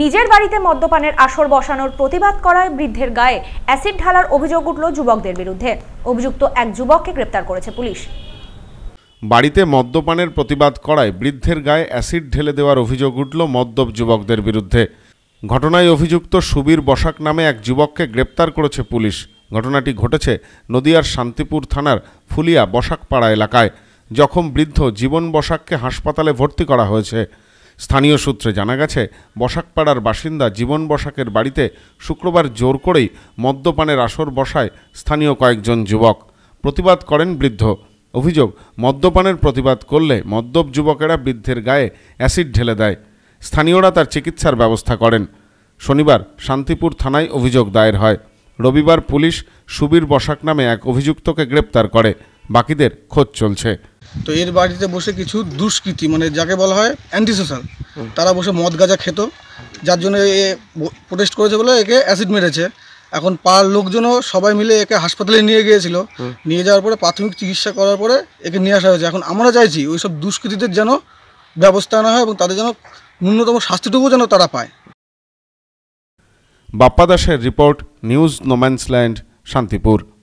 নিজের বাড়িতে মদ্যপানের আসর বসানোর প্রতিবাদ করায় বৃদ্ধের গায়ে অ্যাসিড ঢালার অভিযোগ উঠল যুবকদের বিরুদ্ধে অভিযুক্ত এক যুবককে গ্রেপ্তার করেছে পুলিশ বাড়িতে মদ্যপানের প্রতিবাদ করায় বৃদ্ধের গায়ে অ্যাসিড ঢেলে দেওয়ার অভিযোগ উঠল মদ্যপ যুবকদের বিরুদ্ধে ঘটনায় অভিযুক্ত সুবীর বসাক নামে এক যুবককে গ্রেপ্তার করেছে পুলিশ ঘটনাটি ঘটেছে নদিয়ার শান্তিপুর থানার ফুলিয়া বসাকপাড়া এলাকায় যখন বৃদ্ধ জীবন বসাককে হাসপাতালে ভর্তি করা হয়েছে স্থানীয় সূত্রে জানা গেছে বসাকপাড়ার বাসিন্দা জীবন বসাকের বাড়িতে শুক্রবার জোর করেই মদ্যপানের আসর বসায় স্থানীয় কয়েকজন যুবক প্রতিবাদ করেন বৃদ্ধ অভিযোগ মদ্যপানের প্রতিবাদ করলে মদ্যপ যুবকেরা বৃদ্ধের গায়ে অ্যাসিড ঢেলে দেয় স্থানীয়রা তার চিকিৎসার ব্যবস্থা করেন শনিবার শান্তিপুর থানায় অভিযোগ দায়ের হয় রবিবার পুলিশ সুবীর বসাক নামে এক অভিযুক্তকে গ্রেপ্তার করে বাকিদের খোঁজ চলছে তো এর বাড়িতে বসে কিছু দুষ্কৃতি মানে যাকে বলা হয় অ্যান্টি সোশ্যাল তারা বসে মদ গাঁজা খেত যার জন্য এ প্রোটেস্ট করেছে বলে একে অ্যাসিড মেরেছে এখন পাড়ার লোকজনও সবাই মিলে একে হাসপাতালে নিয়ে গিয়েছিল নিয়ে যাওয়ার পরে প্রাথমিক চিকিৎসা করার পরে একে নিয়ে আসা হয়েছে এখন আমরা চাইছি ওই সব দুষ্কৃতীদের যেন ব্যবস্থা আনা হয় এবং তাদের যেন ন্যূনতম শাস্তিটুকু যেন তারা পায় বাপ্পা দাসের রিপোর্ট নিউজ নোম্যান্সল্যান্ড শান্তিপুর